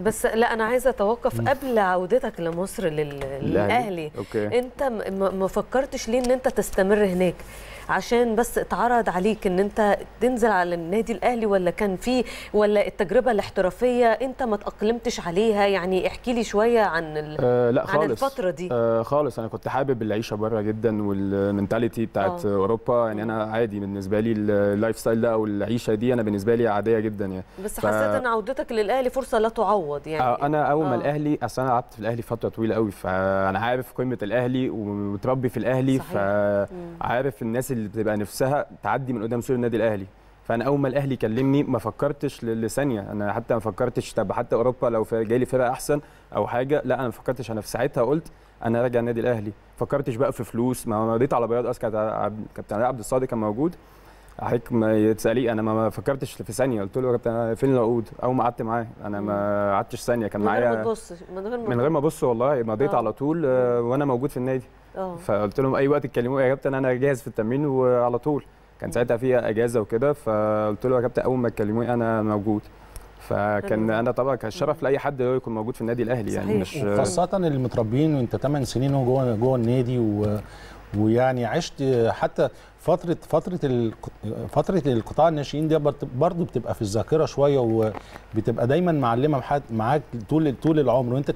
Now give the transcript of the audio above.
بس لا انا عايزه اتوقف قبل عودتك لمصر للاهلي أوكي. انت ما فكرتش ليه ان انت تستمر هناك عشان بس اتعرض عليك ان انت تنزل على النادي الاهلي ولا كان في ولا التجربه الاحترافيه انت ما تاقلمتش عليها يعني احكي لي شويه عن آه لا عن خالص. عن الفتره دي آه خالص انا كنت حابب العيشه بره جدا والمنتاليتي بتاعت آه. اوروبا يعني انا عادي بالنسبه لي اللايف ستايل ده او العيشه دي انا بالنسبه لي عاديه جدا يعني بس ف... حسيت ان عودتك للاهلي فرصه لا تعوض يعني آه، انا اول ما آه. الاهلي اصل انا قعدت في الاهلي فتره طويله قوي فانا عارف قيمه الاهلي ومتربي في الاهلي صحيح. فعارف الناس اللي بتبقى نفسها تعدي من قدام سور النادي الاهلي فانا اول ما الاهلي كلمني ما فكرتش لثانيه انا حتى ما فكرتش طب حتى اوروبا لو جاي لي فرقه احسن او حاجه لا انا ما فكرتش انا في ساعتها قلت انا راجع النادي الاهلي فكرتش بقى في فلوس ما رضيت على بياض اسكت كابتن عبد الصادق كان موجود حضرتك ما تسالي انا ما فكرتش في ثانيه قلت له يا كابتن فين العقود اول ما قعدت معاه انا ما قعدتش ثانيه كان معايا من غير ما تبص من غير ما ابص والله مضيت آه. على طول آه، وانا موجود في النادي آه. فقلت لهم اي وقت تكلموا يا كابتن انا جاهز في التمرين وعلى طول كان ساعتها فيها اجازه وكده فقلت له يا كابتن اول ما تكلموني انا موجود فكان انا طبعا كان شرف لاي حد يكون موجود في النادي الاهلي يعني مش خاصه اللي متربيين وانت 8 سنين جوه جوه النادي و... ويعني عشت حتى فتره فتره فتره القطاع الناشئين دي برضه بتبقى في الذاكره شويه وبتبقى دايما معلمه معاك طول طول العمر وانت